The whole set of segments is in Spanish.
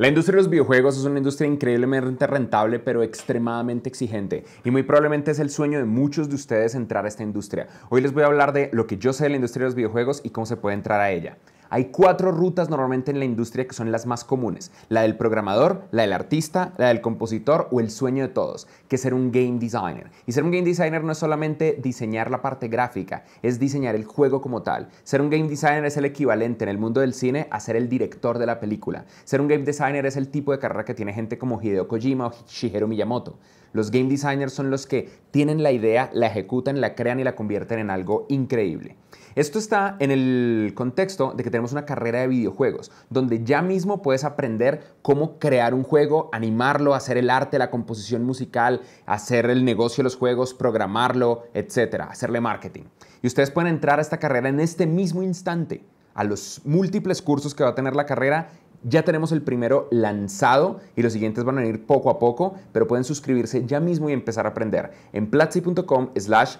La industria de los videojuegos es una industria increíblemente rentable pero extremadamente exigente y muy probablemente es el sueño de muchos de ustedes entrar a esta industria. Hoy les voy a hablar de lo que yo sé de la industria de los videojuegos y cómo se puede entrar a ella. Hay cuatro rutas normalmente en la industria que son las más comunes. La del programador, la del artista, la del compositor o el sueño de todos, que es ser un game designer. Y ser un game designer no es solamente diseñar la parte gráfica, es diseñar el juego como tal. Ser un game designer es el equivalente en el mundo del cine a ser el director de la película. Ser un game designer es el tipo de carrera que tiene gente como Hideo Kojima o Shigeru Miyamoto. Los game designers son los que tienen la idea, la ejecutan, la crean y la convierten en algo increíble. Esto está en el contexto de que tenemos una carrera de videojuegos, donde ya mismo puedes aprender cómo crear un juego, animarlo, hacer el arte, la composición musical, hacer el negocio de los juegos, programarlo, etcétera, hacerle marketing. Y ustedes pueden entrar a esta carrera en este mismo instante a los múltiples cursos que va a tener la carrera. Ya tenemos el primero lanzado y los siguientes van a venir poco a poco, pero pueden suscribirse ya mismo y empezar a aprender en platzi.com slash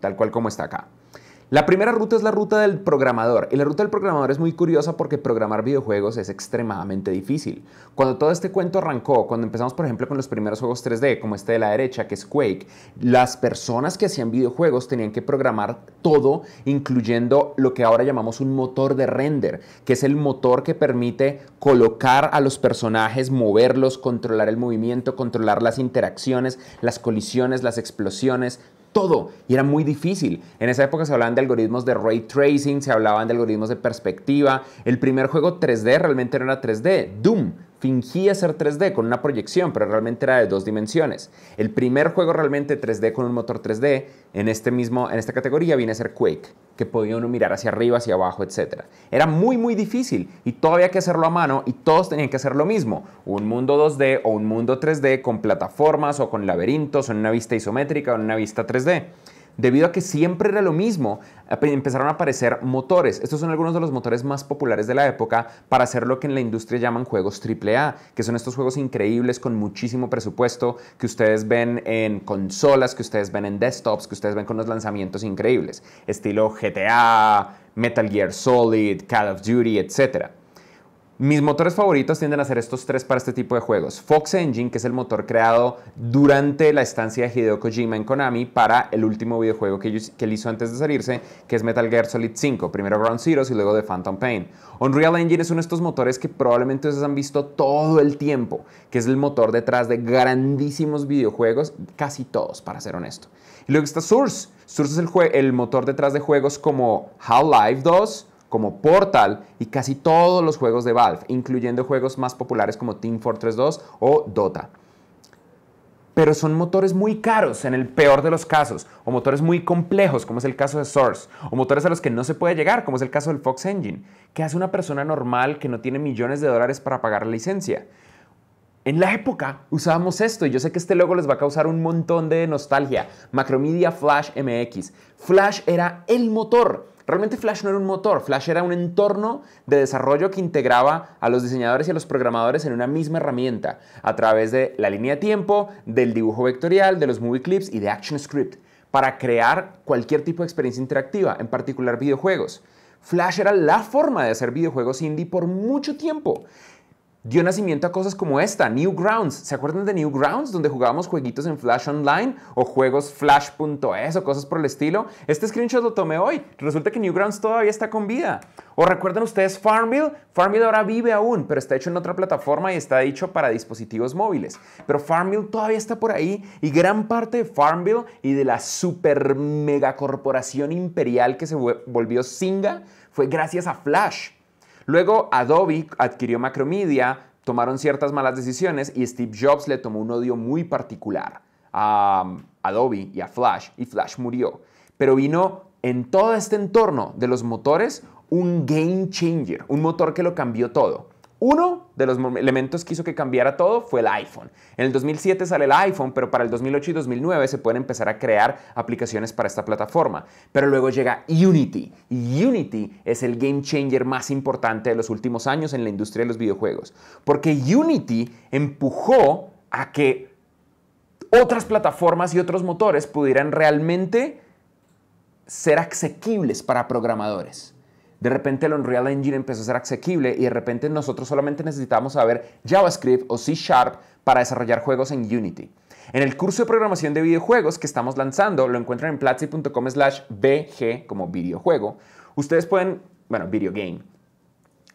tal cual como está acá. La primera ruta es la ruta del programador, y la ruta del programador es muy curiosa porque programar videojuegos es extremadamente difícil. Cuando todo este cuento arrancó, cuando empezamos por ejemplo con los primeros juegos 3D, como este de la derecha, que es Quake, las personas que hacían videojuegos tenían que programar todo, incluyendo lo que ahora llamamos un motor de render, que es el motor que permite colocar a los personajes, moverlos, controlar el movimiento, controlar las interacciones, las colisiones, las explosiones, todo y era muy difícil. En esa época se hablaban de algoritmos de ray tracing, se hablaban de algoritmos de perspectiva. El primer juego 3D realmente no era 3D. Doom fingía ser 3D con una proyección, pero realmente era de dos dimensiones. El primer juego realmente 3D con un motor 3D en, este mismo, en esta categoría viene a ser Quake, que podía uno mirar hacia arriba, hacia abajo, etc. Era muy, muy difícil y todo había que hacerlo a mano y todos tenían que hacer lo mismo. Un mundo 2D o un mundo 3D con plataformas o con laberintos o en una vista isométrica o en una vista 3D debido a que siempre era lo mismo, eh, empezaron a aparecer motores. Estos son algunos de los motores más populares de la época para hacer lo que en la industria llaman juegos AAA, que son estos juegos increíbles con muchísimo presupuesto que ustedes ven en consolas, que ustedes ven en desktops, que ustedes ven con los lanzamientos increíbles, estilo GTA, Metal Gear Solid, Call of Duty, etcétera. Mis motores favoritos tienden a ser estos tres para este tipo de juegos. Fox Engine, que es el motor creado durante la estancia de Hideo Kojima en Konami para el último videojuego que, él hizo antes de salirse, que es Metal Gear Solid 5, primero Ground Zeroes y luego The Phantom Pain. Unreal Engine es uno de estos motores que probablemente ustedes han visto todo el tiempo, que es el motor detrás de grandísimos videojuegos, casi todos, para ser honesto. Y luego está Source. Source es el, el motor detrás de juegos como How life 2, como Portal y casi todos los juegos de Valve, incluyendo juegos más populares como Team Fortress 2 o Dota. Pero son motores muy caros en el peor de los casos, o motores muy complejos, como es el caso de Source, o motores a los que no se puede llegar, como es el caso del Fox Engine, que hace una persona normal que no tiene millones de dólares para pagar la licencia. En la época usábamos esto y yo sé que este logo les va a causar un montón de nostalgia. Macromedia Flash MX. Flash era el motor Realmente Flash no era un motor, Flash era un entorno de desarrollo que integraba a los diseñadores y a los programadores en una misma herramienta, a través de la línea de tiempo, del dibujo vectorial, de los movie clips y de ActionScript para crear cualquier tipo de experiencia interactiva, en particular videojuegos. Flash era la forma de hacer videojuegos indie por mucho tiempo dio nacimiento a cosas como esta, Newgrounds. ¿Se acuerdan de Newgrounds? Donde jugábamos jueguitos en Flash Online o juegos Flash.es o cosas por el estilo. Este screenshot lo tomé hoy. Resulta que Newgrounds todavía está con vida. ¿O recuerdan ustedes Farmville? Farmville ahora vive aún, pero está hecho en otra plataforma y está hecho para dispositivos móviles. Pero Farmville todavía está por ahí y gran parte de Farmville y de la super mega corporación imperial que se volvió Singa fue gracias a Flash. Luego Adobe adquirió Macromedia, tomaron ciertas malas decisiones y Steve Jobs le tomó un odio muy particular a um, Adobe y a Flash y Flash murió. Pero vino en todo este entorno de los motores un game changer, un motor que lo cambió todo. Uno de los elementos que hizo que cambiara todo fue el iPhone. En el 2007 sale el iPhone, pero para el 2008 y 2009 se pueden empezar a crear aplicaciones para esta plataforma. Pero luego llega Unity. Unity es el game changer más importante de los últimos años en la industria de los videojuegos. Porque Unity empujó a que otras plataformas y otros motores pudieran realmente ser asequibles para programadores. De repente el Unreal Engine empezó a ser accesible y de repente nosotros solamente necesitábamos saber JavaScript o C Sharp para desarrollar juegos en Unity. En el curso de programación de videojuegos que estamos lanzando, lo encuentran en platzi.com slash BG como videojuego. Ustedes pueden, bueno, video game.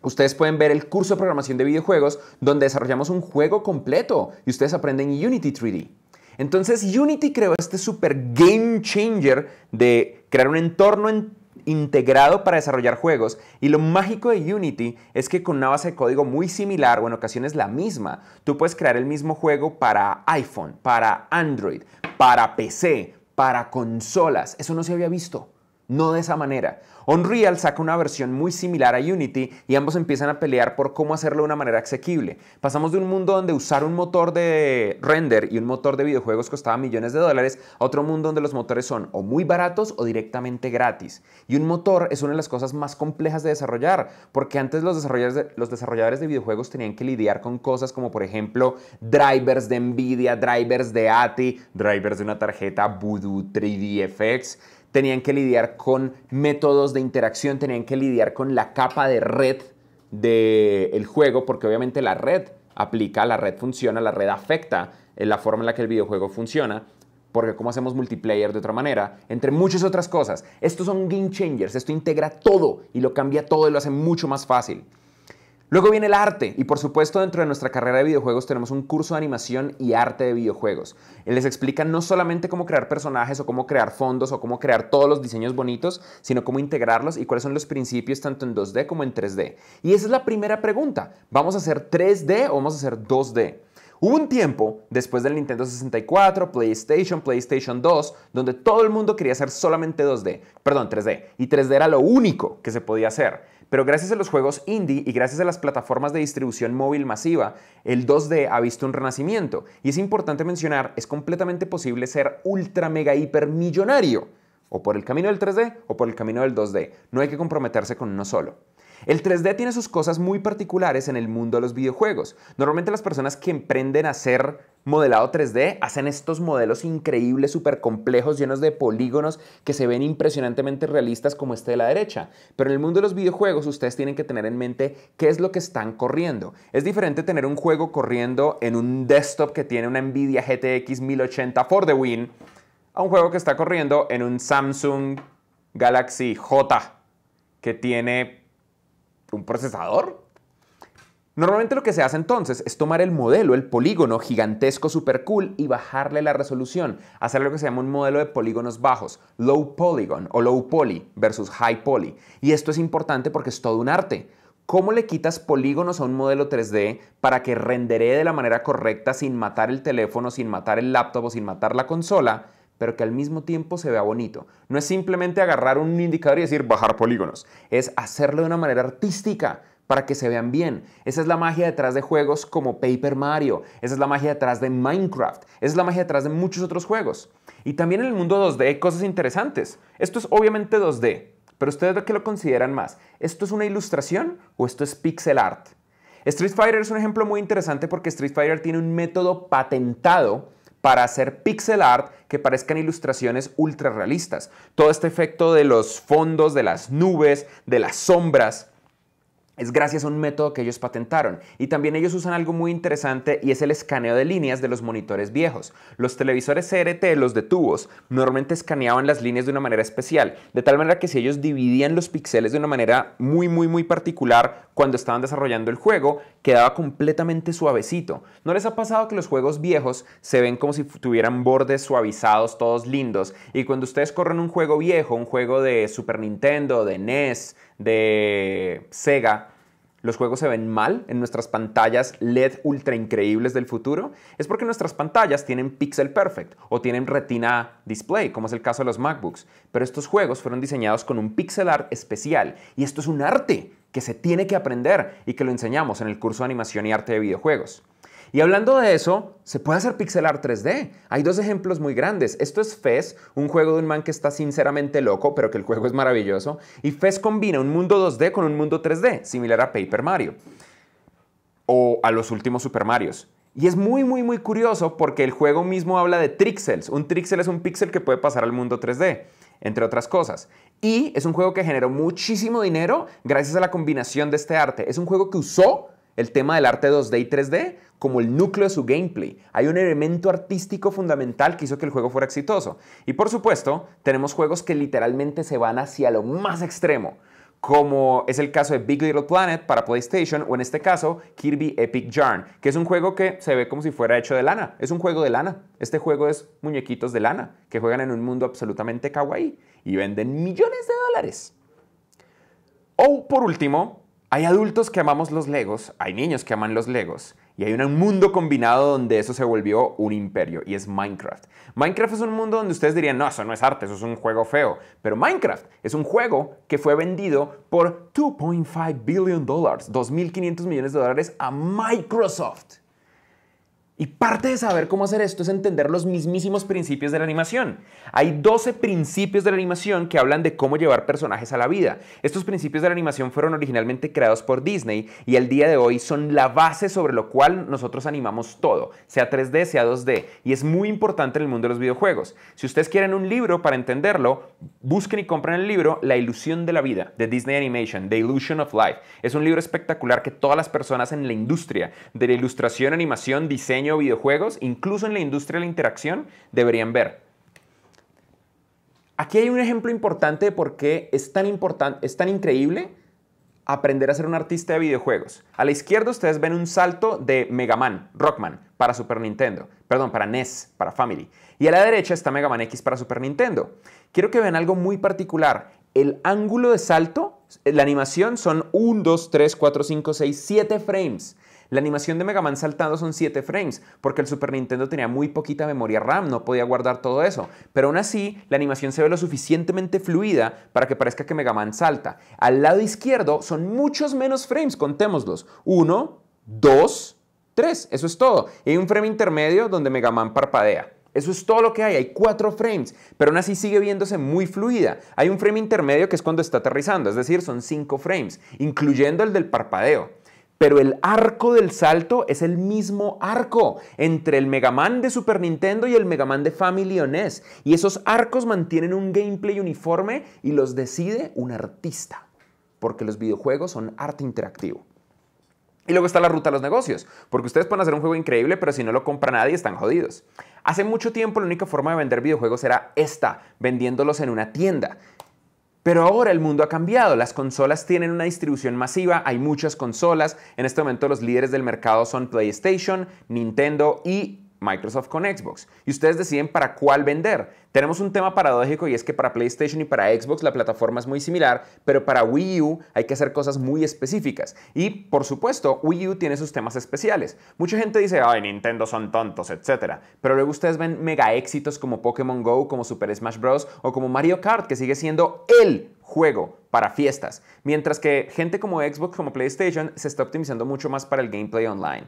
Ustedes pueden ver el curso de programación de videojuegos donde desarrollamos un juego completo y ustedes aprenden Unity 3D. Entonces Unity creó este super game changer de crear un entorno en integrado para desarrollar juegos y lo mágico de Unity es que con una base de código muy similar o en ocasiones la misma, tú puedes crear el mismo juego para iPhone, para Android, para PC, para consolas. Eso no se había visto. No de esa manera. Unreal saca una versión muy similar a Unity y ambos empiezan a pelear por cómo hacerlo de una manera asequible. Pasamos de un mundo donde usar un motor de render y un motor de videojuegos costaba millones de dólares a otro mundo donde los motores son o muy baratos o directamente gratis. Y un motor es una de las cosas más complejas de desarrollar, porque antes los desarrolladores de, los desarrolladores de videojuegos tenían que lidiar con cosas como por ejemplo drivers de Nvidia, drivers de ATI, drivers de una tarjeta Voodoo 3 dfx tenían que lidiar con métodos de interacción, tenían que lidiar con la capa de red del el juego, porque obviamente la red aplica, la red funciona, la red afecta en eh, la forma en la que el videojuego funciona, porque cómo hacemos multiplayer de otra manera, entre muchas otras cosas. Estos son game changers, esto integra todo y lo cambia todo y lo hace mucho más fácil. Luego viene el arte, y por supuesto dentro de nuestra carrera de videojuegos tenemos un curso de animación y arte de videojuegos. Él les explica no solamente cómo crear personajes o cómo crear fondos o cómo crear todos los diseños bonitos, sino cómo integrarlos y cuáles son los principios tanto en 2D como en 3D. Y esa es la primera pregunta, ¿vamos a hacer 3D o vamos a hacer 2D? Hubo un tiempo, después del Nintendo 64, PlayStation, PlayStation 2, donde todo el mundo quería hacer solamente 2D, perdón, 3D, y 3D era lo único que se podía hacer. Pero gracias a los juegos indie y gracias a las plataformas de distribución móvil masiva, el 2D ha visto un renacimiento. Y es importante mencionar, es completamente posible ser ultra mega hiper millonario. O por el camino del 3D o por el camino del 2D. No hay que comprometerse con uno solo. El 3D tiene sus cosas muy particulares en el mundo de los videojuegos. Normalmente las personas que emprenden a hacer modelado 3D, hacen estos modelos increíbles, súper complejos, llenos de polígonos que se ven impresionantemente realistas como este de la derecha. Pero en el mundo de los videojuegos ustedes tienen que tener en mente qué es lo que están corriendo. Es diferente tener un juego corriendo en un desktop que tiene una Nvidia GTX 1080 for the win a un juego que está corriendo en un Samsung Galaxy J que tiene un procesador Normalmente lo que se hace entonces es tomar el modelo, el polígono gigantesco super cool y bajarle la resolución, hacer lo que se llama un modelo de polígonos bajos, low polygon o low poly versus high poly. Y esto es importante porque es todo un arte. ¿Cómo le quitas polígonos a un modelo 3D para que renderé de la manera correcta sin matar el teléfono, sin matar el laptop o sin matar la consola? pero que al mismo tiempo se vea bonito. No es simplemente agarrar un indicador y decir bajar polígonos, es hacerlo de una manera artística, para que se vean bien. Esa es la magia detrás de juegos como Paper Mario, esa es la magia detrás de Minecraft, esa es la magia detrás de muchos otros juegos. Y también en el mundo 2D hay cosas interesantes. Esto es obviamente 2D, pero ustedes qué lo consideran más. ¿Esto es una ilustración o esto es pixel art? Street Fighter es un ejemplo muy interesante porque Street Fighter tiene un método patentado para hacer pixel art que parezcan ilustraciones ultra realistas. Todo este efecto de los fondos, de las nubes, de las sombras, es gracias a un método que ellos patentaron. Y también ellos usan algo muy interesante y es el escaneo de líneas de los monitores viejos. Los televisores CRT, los de tubos, normalmente escaneaban las líneas de una manera especial, de tal manera que si ellos dividían los píxeles de una manera muy, muy, muy particular cuando estaban desarrollando el juego, quedaba completamente suavecito. ¿No les ha pasado que los juegos viejos se ven como si tuvieran bordes suavizados, todos lindos? Y cuando ustedes corren un juego viejo, un juego de Super Nintendo, de NES, de Sega, los juegos se ven mal en nuestras pantallas LED ultra increíbles del futuro, es porque nuestras pantallas tienen pixel perfect o tienen retina display, como es el caso de los MacBooks. Pero estos juegos fueron diseñados con un pixel art especial y esto es un arte que se tiene que aprender y que lo enseñamos en el curso de animación y arte de videojuegos. Y hablando de eso, se puede hacer pixelar 3D. Hay dos ejemplos muy grandes. Esto es Fez, un juego de un man que está sinceramente loco, pero que el juego es maravilloso. Y Fez combina un mundo 2D con un mundo 3D, similar a Paper Mario o a los últimos Super Marios. Y es muy, muy, muy curioso porque el juego mismo habla de trixels. Un trixel es un pixel que puede pasar al mundo 3D entre otras cosas. Y es un juego que generó muchísimo dinero gracias a la combinación de este arte. Es un juego que usó el tema del arte 2D y 3D como el núcleo de su gameplay. Hay un elemento artístico fundamental que hizo que el juego fuera exitoso. Y por supuesto, tenemos juegos que literalmente se van hacia lo más extremo como es el caso de Big Little Planet para PlayStation o en este caso Kirby Epic Yarn, que es un juego que se ve como si fuera hecho de lana. Es un juego de lana. Este juego es muñequitos de lana que juegan en un mundo absolutamente kawaii y venden millones de dólares. O por último, hay adultos que amamos los Legos, hay niños que aman los Legos y hay un mundo combinado donde eso se volvió un imperio y es Minecraft. Minecraft es un mundo donde ustedes dirían, no, eso no es arte, eso es un juego feo. Pero Minecraft es un juego que fue vendido por 2.5 billion dólares, 2.500 millones de dólares a Microsoft. Y parte de saber cómo hacer esto es entender los mismísimos principios de la animación. Hay 12 principios de la animación que hablan de cómo llevar personajes a la vida. Estos principios de la animación fueron originalmente creados por Disney y al día de hoy son la base sobre lo cual nosotros animamos todo, sea 3D, sea 2D, y es muy importante en el mundo de los videojuegos. Si ustedes quieren un libro para entenderlo, busquen y compren el libro La ilusión de la vida de Disney Animation, The Illusion of Life. Es un libro espectacular que todas las personas en la industria de la ilustración, animación, diseño, videojuegos, incluso en la industria de la interacción, deberían ver. Aquí hay un ejemplo importante de por qué es tan, importante, es tan increíble aprender a ser un artista de videojuegos. A la izquierda ustedes ven un salto de Mega Man, Rockman, para Super Nintendo, perdón, para NES, para Family. Y a la derecha está Mega Man X para Super Nintendo. Quiero que vean algo muy particular. El ángulo de salto, la animación son 1, 2, 3, 4, 5, 6, 7 frames. La animación de Mega Man saltando son 7 frames, porque el Super Nintendo tenía muy poquita memoria RAM, no podía guardar todo eso. Pero aún así, la animación se ve lo suficientemente fluida para que parezca que Mega Man salta. Al lado izquierdo son muchos menos frames, contémoslos. 1, 2, 3, eso es todo. Y hay un frame intermedio donde Mega Man parpadea. Eso es todo lo que hay, hay cuatro frames, pero aún así sigue viéndose muy fluida. Hay un frame intermedio que es cuando está aterrizando, es decir, son cinco frames, incluyendo el del parpadeo. Pero el arco del salto es el mismo arco entre el Mega Man de Super Nintendo y el Mega Man de Family Ones. Y esos arcos mantienen un gameplay uniforme y los decide un artista, porque los videojuegos son arte interactivo. Y luego está la ruta a los negocios, porque ustedes pueden hacer un juego increíble, pero si no lo compra nadie están jodidos. Hace mucho tiempo la única forma de vender videojuegos era esta, vendiéndolos en una tienda. Pero ahora el mundo ha cambiado, las consolas tienen una distribución masiva, hay muchas consolas, en este momento los líderes del mercado son PlayStation, Nintendo y Microsoft con Xbox. Y ustedes deciden para cuál vender. Tenemos un tema paradójico y es que para PlayStation y para Xbox la plataforma es muy similar, pero para Wii U hay que hacer cosas muy específicas. Y por supuesto, Wii U tiene sus temas especiales. Mucha gente dice, ay, Nintendo son tontos, etc. Pero luego ustedes ven mega éxitos como Pokémon Go, como Super Smash Bros. o como Mario Kart, que sigue siendo el juego para fiestas. Mientras que gente como Xbox, como PlayStation, se está optimizando mucho más para el gameplay online.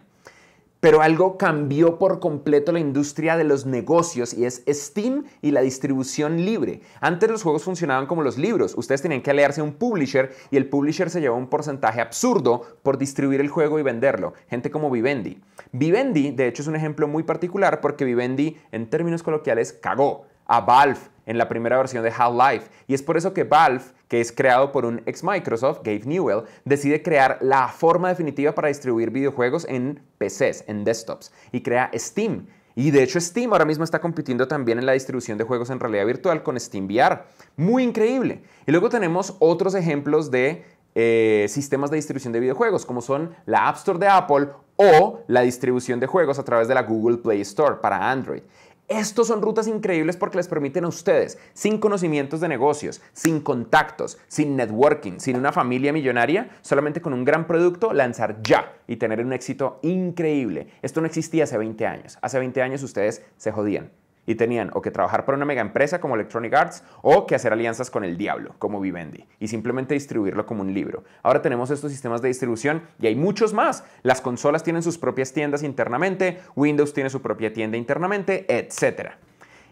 Pero algo cambió por completo la industria de los negocios y es Steam y la distribución libre. Antes los juegos funcionaban como los libros. Ustedes tenían que a un publisher y el publisher se llevaba un porcentaje absurdo por distribuir el juego y venderlo. Gente como Vivendi. Vivendi, de hecho, es un ejemplo muy particular porque Vivendi, en términos coloquiales, cagó a Valve, en la primera versión de Half-Life. Y es por eso que Valve, que es creado por un ex Microsoft, Gabe Newell, decide crear la forma definitiva para distribuir videojuegos en PCs, en desktops, y crea Steam. Y de hecho Steam ahora mismo está compitiendo también en la distribución de juegos en realidad virtual con Steam VR. Muy increíble. Y luego tenemos otros ejemplos de eh, sistemas de distribución de videojuegos, como son la App Store de Apple o la distribución de juegos a través de la Google Play Store para Android. Estos son rutas increíbles porque les permiten a ustedes, sin conocimientos de negocios, sin contactos, sin networking, sin una familia millonaria, solamente con un gran producto lanzar ya y tener un éxito increíble. Esto no existía hace 20 años. Hace 20 años ustedes se jodían y tenían o que trabajar para una mega empresa como Electronic Arts o que hacer alianzas con el diablo como Vivendi y simplemente distribuirlo como un libro. Ahora tenemos estos sistemas de distribución y hay muchos más. Las consolas tienen sus propias tiendas internamente, Windows tiene su propia tienda internamente, etcétera.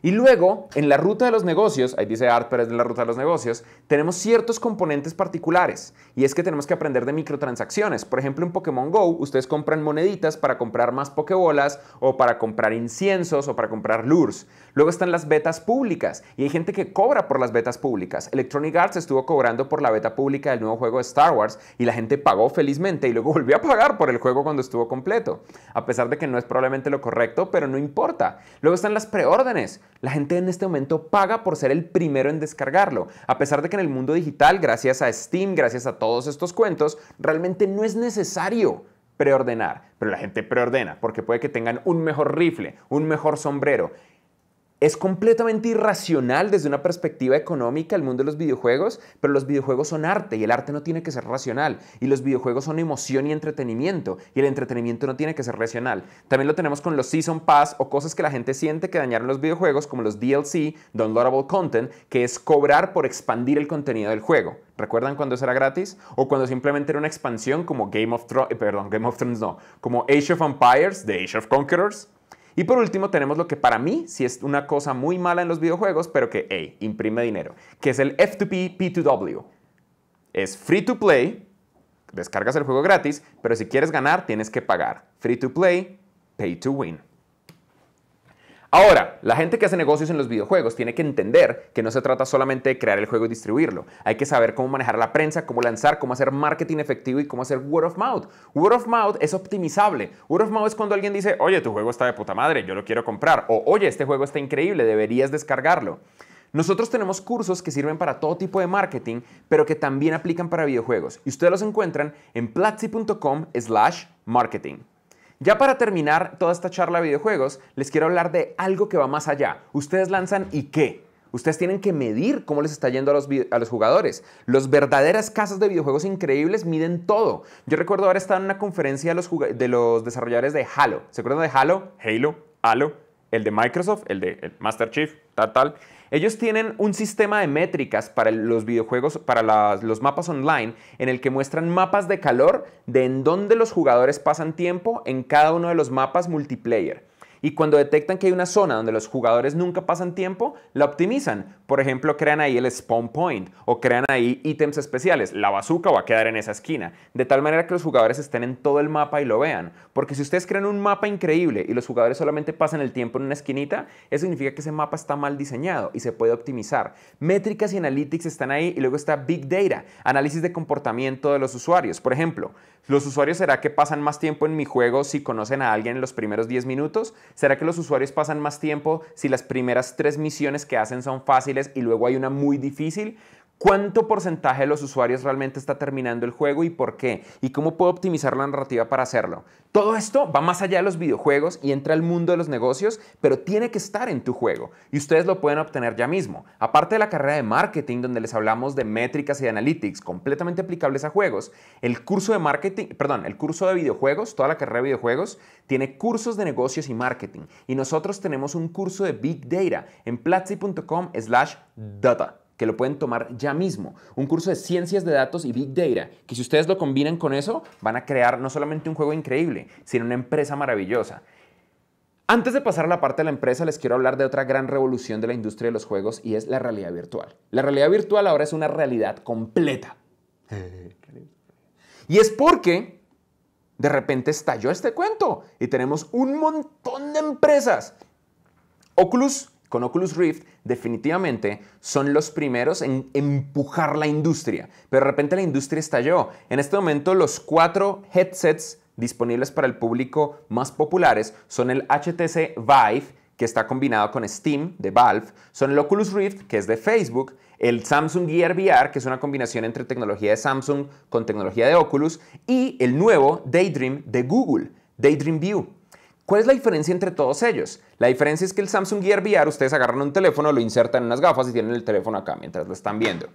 Y luego, en la ruta de los negocios, ahí dice Art es en la ruta de los negocios, tenemos ciertos componentes particulares. Y es que tenemos que aprender de microtransacciones. Por ejemplo, en Pokémon Go, ustedes compran moneditas para comprar más pokebolas o para comprar inciensos o para comprar lures. Luego están las betas públicas y hay gente que cobra por las betas públicas. Electronic Arts estuvo cobrando por la beta pública del nuevo juego de Star Wars y la gente pagó felizmente y luego volvió a pagar por el juego cuando estuvo completo, a pesar de que no es probablemente lo correcto, pero no importa. Luego están las preórdenes. La gente en este momento paga por ser el primero en descargarlo, a pesar de que en el mundo digital, gracias a Steam, gracias a todos estos cuentos, realmente no es necesario preordenar, pero la gente preordena porque puede que tengan un mejor rifle, un mejor sombrero es completamente irracional desde una perspectiva económica el mundo de los videojuegos, pero los videojuegos son arte y el arte no tiene que ser racional. Y los videojuegos son emoción y entretenimiento y el entretenimiento no tiene que ser racional. También lo tenemos con los Season Pass o cosas que la gente siente que dañaron los videojuegos, como los DLC, Downloadable Content, que es cobrar por expandir el contenido del juego. ¿Recuerdan cuando eso era gratis? O cuando simplemente era una expansión como Game of Thrones, eh, perdón, Game of Thrones no, como Age of Empires, the Age of Conquerors y por último tenemos lo que para mí sí es una cosa muy mala en los videojuegos, pero que, hey, imprime dinero, que es el F2P P2W. Es free to play, descargas el juego gratis, pero si quieres ganar tienes que pagar. Free to play, pay to win. Ahora, la gente que hace negocios en los videojuegos tiene que entender que no se trata solamente de crear el juego y distribuirlo. Hay que saber cómo manejar la prensa, cómo lanzar, cómo hacer marketing efectivo y cómo hacer word of mouth. Word of mouth es optimizable. Word of mouth es cuando alguien dice, oye, tu juego está de puta madre, yo lo quiero comprar. O, oye, este juego está increíble, deberías descargarlo. Nosotros tenemos cursos que sirven para todo tipo de marketing, pero que también aplican para videojuegos. Y ustedes los encuentran en platzi.com slash marketing. Ya para terminar toda esta charla de videojuegos, les quiero hablar de algo que va más allá. Ustedes lanzan y qué. Ustedes tienen que medir cómo les está yendo a los, jugadores. Los verdaderas casas de videojuegos increíbles miden todo. Yo recuerdo ahora estado en una conferencia de los, de los desarrolladores de Halo. ¿Se acuerdan de Halo? Halo, Halo, el de Microsoft, el de Master Chief, tal, tal. Ellos tienen un sistema de métricas para los videojuegos, para los mapas online, en el que muestran mapas de calor de en dónde los jugadores pasan tiempo en cada uno de los mapas multiplayer y cuando detectan que hay una zona donde los jugadores nunca pasan tiempo, la optimizan. Por ejemplo, crean ahí el spawn point o crean ahí ítems especiales. La bazooka va a quedar en esa esquina, de tal manera que los jugadores estén en todo el mapa y lo vean. Porque si ustedes crean un mapa increíble y los jugadores solamente pasan el tiempo en una esquinita, eso significa que ese mapa está mal diseñado y se puede optimizar. Métricas y analytics están ahí y luego está big data, análisis de comportamiento de los usuarios. Por ejemplo, ¿Los usuarios será que pasan más tiempo en mi juego si conocen a alguien en los primeros 10 minutos? ¿Será que los usuarios pasan más tiempo si las primeras tres misiones que hacen son fáciles y luego hay una muy difícil? ¿Cuánto porcentaje de los usuarios realmente está terminando el juego y por qué? ¿Y cómo puedo optimizar la narrativa para hacerlo? Todo esto va más allá de los videojuegos y entra al mundo de los negocios, pero tiene que estar en tu juego y ustedes lo pueden obtener ya mismo. Aparte de la carrera de marketing donde les hablamos de métricas y analytics completamente aplicables a juegos, el curso de marketing, perdón, el curso de videojuegos, toda la carrera de videojuegos tiene cursos de negocios y marketing y nosotros tenemos un curso de Big Data en platzi.com/data que lo pueden tomar ya mismo. Un curso de ciencias de datos y big data, que si ustedes lo combinan con eso, van a crear no solamente un juego increíble, sino una empresa maravillosa. Antes de pasar a la parte de la empresa, les quiero hablar de otra gran revolución de la industria de los juegos y es la realidad virtual. La realidad virtual ahora es una realidad completa. Y es porque de repente estalló este cuento y tenemos un montón de empresas. Oculus con Oculus Rift definitivamente son los primeros en empujar la industria, pero de repente la industria estalló. En este momento los cuatro headsets disponibles para el público más populares son el HTC Vive, que está combinado con Steam de Valve, son el Oculus Rift, que es de Facebook, el Samsung Gear VR, que es una combinación entre tecnología de Samsung con tecnología de Oculus, y el nuevo Daydream de Google, Daydream View. ¿Cuál es la diferencia entre todos ellos? La diferencia es que el Samsung Gear VR, ustedes agarran un teléfono, lo insertan en unas gafas y tienen el teléfono acá mientras lo están viendo.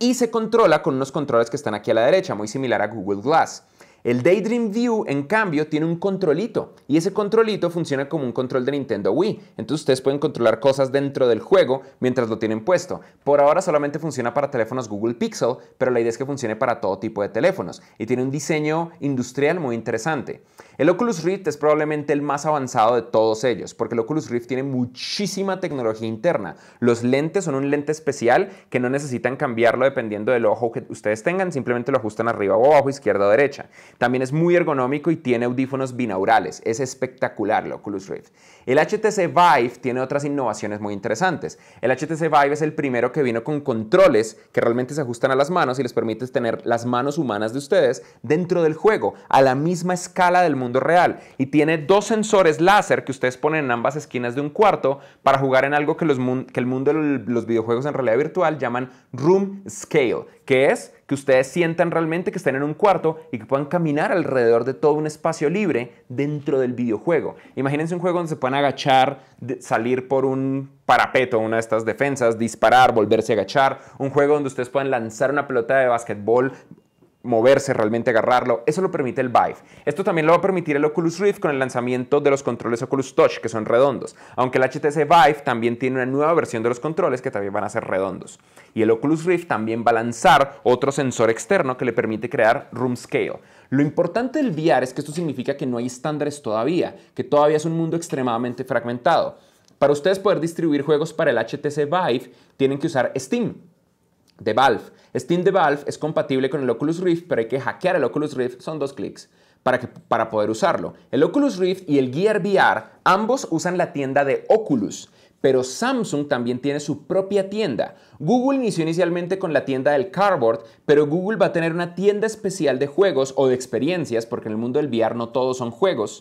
Y se controla con unos controles que están aquí a la derecha, muy similar a Google Glass. El Daydream View, en cambio, tiene un controlito y ese controlito funciona como un control de Nintendo Wii. Entonces ustedes pueden controlar cosas dentro del juego mientras lo tienen puesto. Por ahora solamente funciona para teléfonos Google Pixel, pero la idea es que funcione para todo tipo de teléfonos y tiene un diseño industrial muy interesante. El Oculus Rift es probablemente el más avanzado de todos ellos, porque el Oculus Rift tiene muchísima tecnología interna. Los lentes son un lente especial que no necesitan cambiarlo dependiendo del ojo que ustedes tengan, simplemente lo ajustan arriba o abajo, izquierda o derecha. También es muy ergonómico y tiene audífonos binaurales. Es espectacular el Oculus Rift. El HTC Vive tiene otras innovaciones muy interesantes. El HTC Vive es el primero que vino con controles que realmente se ajustan a las manos y les permite tener las manos humanas de ustedes dentro del juego, a la misma escala del mundo real. Y tiene dos sensores láser que ustedes ponen en ambas esquinas de un cuarto para jugar en algo que, que el mundo de los videojuegos en realidad virtual llaman Room Scale, que es que ustedes sientan realmente que están en un cuarto y que puedan caminar alrededor de todo un espacio libre dentro del videojuego. Imagínense un juego donde se puedan agachar, salir por un parapeto, una de estas defensas, disparar, volverse a agachar, un juego donde ustedes puedan lanzar una pelota de básquetbol, moverse, realmente agarrarlo. Eso lo permite el Vive. Esto también lo va a permitir el Oculus Rift con el lanzamiento de los controles Oculus Touch, que son redondos. Aunque el HTC Vive también tiene una nueva versión de los controles que también van a ser redondos. Y el Oculus Rift también va a lanzar otro sensor externo que le permite crear Room Scale. Lo importante del VR es que esto significa que no hay estándares todavía, que todavía es un mundo extremadamente fragmentado. Para ustedes poder distribuir juegos para el HTC Vive, tienen que usar Steam, de Valve. Steam de Valve es compatible con el Oculus Rift, pero hay que hackear el Oculus Rift, son dos clics. Para, poder usarlo. El Oculus Rift y el Gear VR ambos usan la tienda de Oculus pero Samsung también tiene su propia tienda. Google inició inicialmente con la tienda del Cardboard, pero Google va a tener una tienda especial de juegos o de experiencias, porque en el mundo del VR no todos son juegos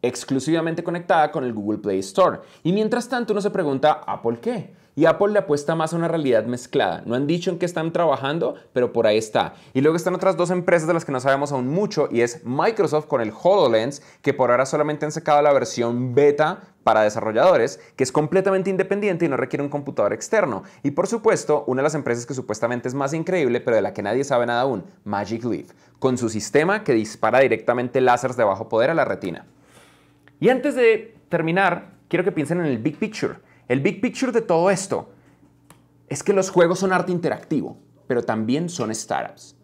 exclusivamente conectada con el Google Play Store. Y mientras tanto uno se pregunta, ¿Apple qué? Y Apple le apuesta más a una realidad mezclada. No han dicho en qué están trabajando, pero por ahí está. Y luego están otras dos empresas de las que no sabemos aún mucho, y es Microsoft con el HoloLens, que por ahora solamente han sacado la versión beta para desarrolladores, que es completamente independiente y no requiere un computador externo. Y por supuesto, una de las empresas que supuestamente es más increíble, pero de la que nadie sabe nada aún, Magic Leap, con su sistema que dispara directamente láseres de bajo poder a la retina. Y antes de terminar, quiero que piensen en el big picture. El big picture de todo esto es que los juegos son arte interactivo, pero también son startups.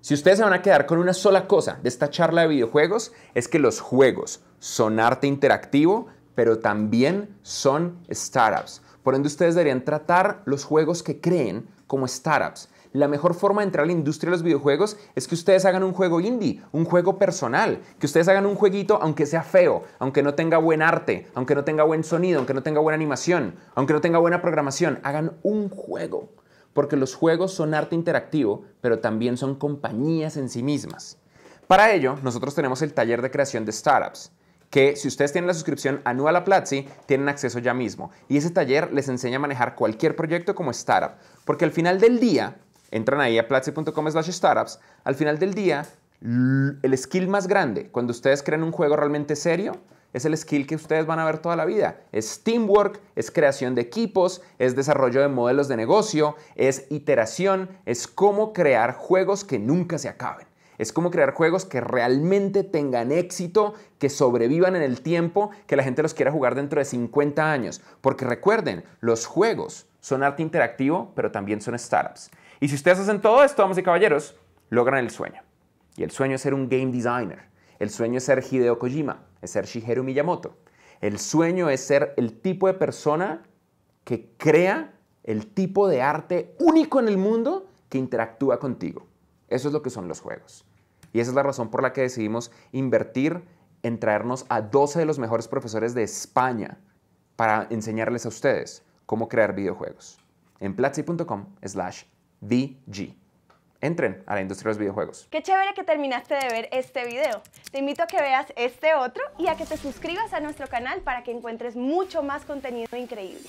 Si ustedes se van a quedar con una sola cosa de esta charla de videojuegos, es que los juegos son arte interactivo, pero también son startups. Por ende, ustedes deberían tratar los juegos que creen como startups la mejor forma de entrar a la industria de los videojuegos es que ustedes hagan un juego indie, un juego personal, que ustedes hagan un jueguito aunque sea feo, aunque no tenga buen arte, aunque no tenga buen sonido, aunque no tenga buena animación, aunque no tenga buena programación, hagan un juego. Porque los juegos son arte interactivo, pero también son compañías en sí mismas. Para ello, nosotros tenemos el taller de creación de startups que si ustedes tienen la suscripción anual a Platzi, tienen acceso ya mismo. Y ese taller les enseña a manejar cualquier proyecto como startup, porque al final del día, entran ahí a platzi.com slash startups, al final del día, el skill más grande cuando ustedes crean un juego realmente serio es el skill que ustedes van a ver toda la vida. Es teamwork, es creación de equipos, es desarrollo de modelos de negocio, es iteración, es cómo crear juegos que nunca se acaben. Es cómo crear juegos que realmente tengan éxito, que sobrevivan en el tiempo, que la gente los quiera jugar dentro de 50 años. Porque recuerden, los juegos son arte interactivo, pero también son startups. Y si ustedes hacen todo esto, damas y caballeros, logran el sueño. Y el sueño es ser un game designer. El sueño es ser Hideo Kojima, es ser Shigeru Miyamoto. El sueño es ser el tipo de persona que crea el tipo de arte único en el mundo que interactúa contigo. Eso es lo que son los juegos. Y esa es la razón por la que decidimos invertir en traernos a 12 de los mejores profesores de España para enseñarles a ustedes cómo crear videojuegos. En platzi.com slash DG. Entren a la industria de los videojuegos. Qué chévere que terminaste de ver este video. Te invito a que veas este otro y a que te suscribas a nuestro canal para que encuentres mucho más contenido increíble.